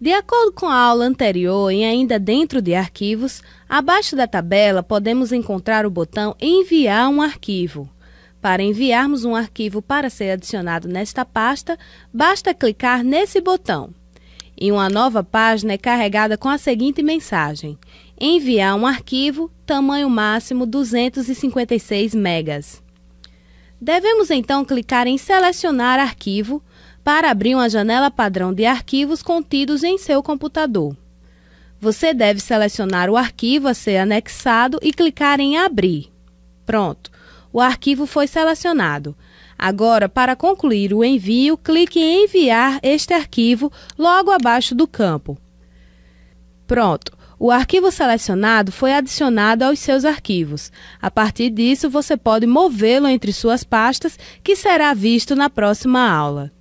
De acordo com a aula anterior e ainda dentro de arquivos, abaixo da tabela podemos encontrar o botão Enviar um arquivo. Para enviarmos um arquivo para ser adicionado nesta pasta, basta clicar nesse botão. E uma nova página é carregada com a seguinte mensagem: Enviar um arquivo, tamanho máximo 256 MB. Devemos então clicar em Selecionar arquivo para abrir uma janela padrão de arquivos contidos em seu computador. Você deve selecionar o arquivo a ser anexado e clicar em Abrir. Pronto, o arquivo foi selecionado. Agora, para concluir o envio, clique em Enviar este arquivo logo abaixo do campo. Pronto, o arquivo selecionado foi adicionado aos seus arquivos. A partir disso, você pode movê-lo entre suas pastas, que será visto na próxima aula.